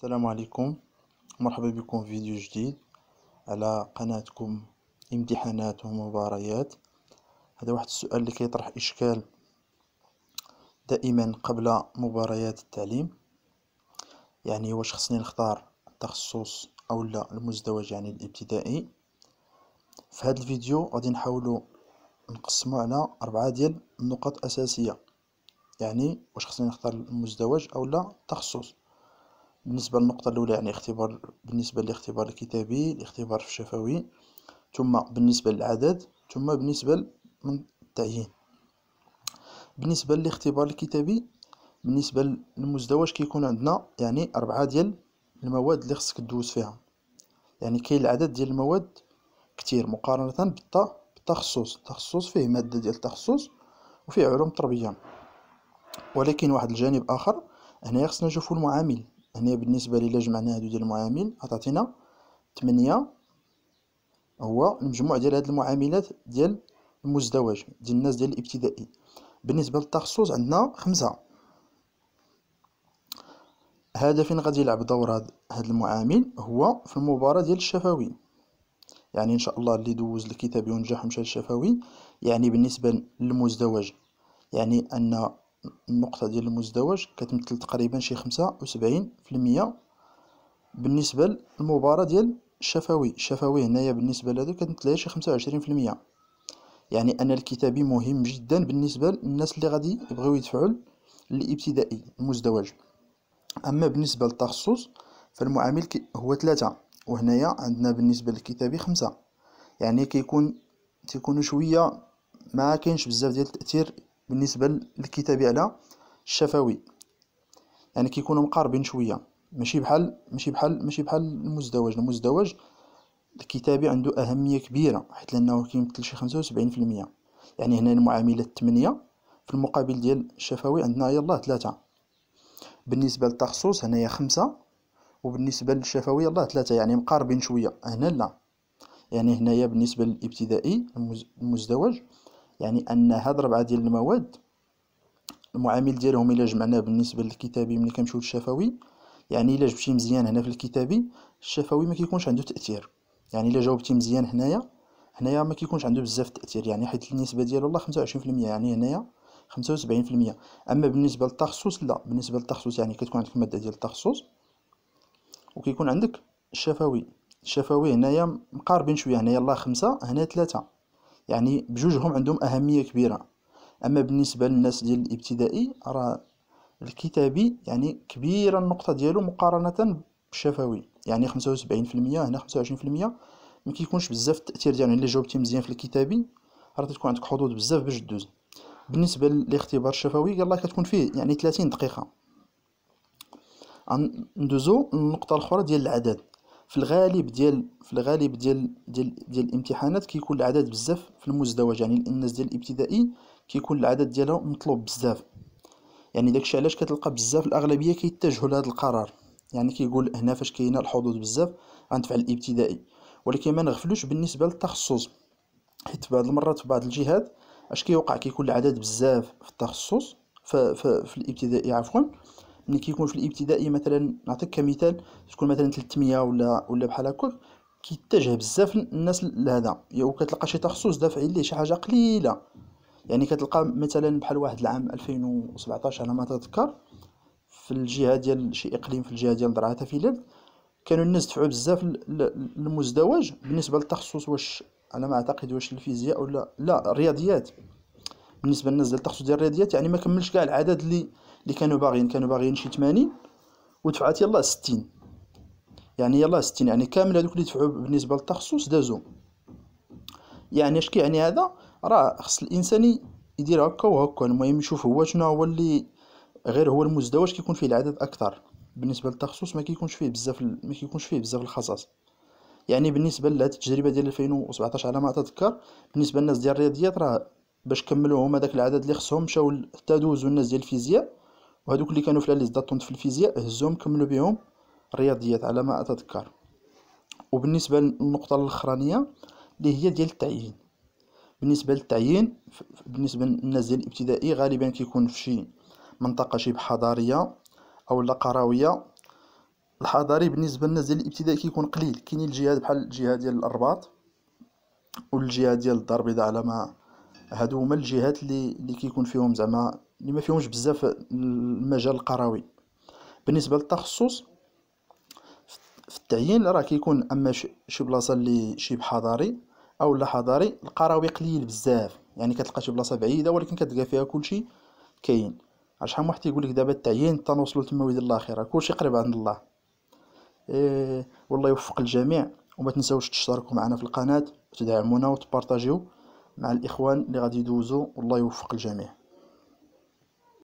السلام عليكم مرحبا بكم في فيديو جديد على قناتكم امتحانات ومباريات هذا واحد السؤال اللي كيطرح اشكال دائما قبل مباريات التعليم يعني واش خصني نختار التخصص او لا المزدوج يعني الابتدائي في هذا الفيديو غادي نحاولوا نقسموا على اربعه ديال النقط اساسيه يعني واش خصني نختار المزدوج او لا التخصص بالنسبة للنقطة الأولى يعني اختبار بالنسبة للاختبار الكتابي الاختبار في الشفوي ثم بالنسبة للعدد ثم بالنسبة للتعيين بالنسبة للاختبار الكتابي بالنسبة للمزدوج كيكون عندنا يعني أربعة ديال المواد اللي خصك تدوز فيها يعني كاين العدد ديال المواد كتير مقارنة بالتخصص التخصص فيه مادة ديال التخصص وفيه علوم تربية ولكن واحد الجانب آخر هنا خصنا نشوفو المعامل هنا بالنسبة لي جمعنا هادو ديال المعامل عطاتنا تمنية هو المجموع ديال هاد المعاملات ديال المزدوج ديال الناس ديال الابتدائي بالنسبة للتخصص عندنا خمسة هذا فين غادي يلعب دور هاد, هاد المعامل هو في المباراة ديال الشفوي يعني ان شاء الله اللي دوز الكتاب ونجح مشى للشفوي يعني بالنسبة للمزدوج يعني ان النقطة ديال المزدوج كتمثل تقريبا شي خمسة وسبعين في المية بالنسبة للمباراة ديال الشفوي الشفوي هنايا بالنسبة لهذو كتمثل شي خمسة وعشرين في المية يعني أن الكتابي مهم جدا بالنسبة للناس اللي غادي يبغيو يدفعوا الابتدائي المزدوج أما بالنسبة للتخصص فالمعامل هو ثلاثة وهنايا عندنا بالنسبة للكتابي خمسة يعني كيكون تيكونوا شوية ما كاينش بزاف ديال التأثير بالنسبة للكتاب على الشفوي يعني كيكونوا مقاربين شوية ماشي بحال ماشي بحال ماشي بحال المزدوج المزدوج الكتابي عنده أهمية كبيرة حيت لأنه كيمثل شي خمسة وسبعين في المية يعني هنا المعاملة الثمانية في المقابل ديال الشفوي عندنا يلاه ثلاثة بالنسبة للتخصص هنايا خمسة وبالنسبة للشفوي يلاه ثلاثة يعني مقاربين شوية هنا لا يعني هنايا بالنسبة للابتدائي المزدوج يعني ان هاد ربعه ديال المواد المعامل ديالهم الا جمعناه بالنسبه للكتابي ملي كنمشيو للشفوي يعني الا جبتي مزيان هنا في الكتابي الشفوي ما كيكونش عنده تاثير يعني الا جاوبتي مزيان هنايا هنايا ما كيكونش عنده بزاف تاثير يعني حيت النسبه ديالو الله 25% يعني هنايا 75% اما بالنسبه للتخصص لا بالنسبه للتخصص يعني كتكون عندك ماده ديال التخصص وكيكون عندك الشفوي الشفوي هنايا مقاربين شويه هنايا الله خمسة هنا ثلاثة يعني بجوجهم عندهم أهمية كبيرة أما بالنسبة للناس ديال الابتدائي راه الكتابي يعني كبيرة النقطة ديالو مقارنة بالشفوي يعني خمسة وسبعين في المية هنا خمسة وعشرين في المية ما كيكونش بزاف التأثير ديالو يعني إلا جاوبتي مزيان في الكتابي راه تكون عندك حظوظ بزاف باش دوز بالنسبة للاختبار الشفوي يلاه كتكون فيه يعني تلاتين دقيقة ندوزو للنقطة الأخرى ديال العدد في الغالب ديال في الغالب ديال ديال ديال الامتحانات كيكون العدد بزاف في المزدوج يعني الناس ديال الابتدائي كيكون العدد ديالهم مطلوب بزاف يعني داكشي علاش كتلقى بزاف الاغلبيه كيتجهوا لهذا القرار يعني كيقول هنا فاش كاينه الحظوظ بزاف غندفع الابتدائي ولكن ما نغفلوش بالنسبه للتخصص حيت بعض المرات في بعض الجهات اش كيوقع كيكون العدد بزاف في التخصص في, في, في الابتدائي عفوا ملي كيكون في الابتدائي مثلا نعطيك كمثال تكون مثلا 300 ولا ولا بحال هكاك كيتجه بزاف الناس لهذا وكتلقى شي تخصص دافعين ليه شي حاجه قليله يعني كتلقى مثلا بحال واحد العام 2017 على ما تذكر في الجهه ديال شي اقليم في الجهه ديال درعا لب كانوا الناس دفعوا بزاف للمزدوج بالنسبه للتخصص واش على ما اعتقد واش الفيزياء ولا لا الرياضيات بالنسبه للناس ديال التخصص ديال الرياضيات يعني ما كملش كاع العدد اللي اللي كانوا باغيين كانوا باغيين شي 80 ودفعات يلاه 60 يعني يلاه 60 يعني كامل هذوك اللي دفعوا بالنسبه للتخصص دازو يعني اش كيعني هذا راه خص الانسان يدير هكا وهكا المهم يشوف هو شنو هو اللي غير هو المزدوج كيكون فيه العدد اكثر بالنسبه للتخصص ما كيكونش فيه بزاف ما كيكونش فيه بزاف الخصائص يعني بالنسبه لهاد التجربه ديال 2017 على ما اتذكر بالنسبه للناس ديال الرياضيات راه باش كملوا هما داك العدد اللي خصهم مشاو حتى دوزوا الناس ديال الفيزياء وهذوك اللي كانوا في لا في الفيزياء هزوهم كملوا بهم الرياضيات على ما اتذكر وبالنسبه للنقطه الاخرانيه اللي هي ديال التعيين بالنسبه للتعيين بالنسبه للناس ديال الابتدائي غالبا كيكون في شي منطقه شبه حضاريه او لا قرويه الحضاري بالنسبه للناس ديال الابتدائي كيكون قليل كاين الجهاد بحال الجهه ديال الارباط والجهه ديال الدار البيضاء على ما هادو هما الجهات اللي اللي كيكون فيهم زعما اللي ما فيهمش بزاف المجال القروي بالنسبه للتخصص في التعيين راه كيكون اما شي بلاصه اللي شي حضاري او لا حضاري القروي قليل بزاف يعني كتلقى شي بلاصه بعيده ولكن كتلقى فيها كلشي كاين شحال واحد يقول لك دابا التعيين حتى نوصلوا تما ويد الله خير كلشي قريب عند الله إيه والله يوفق الجميع وما تنساوش تشتركوا معنا في القناه وتدعمونا وتبارطاجيو مع الإخوان اللي غادي يدوزوا والله يوفق الجميع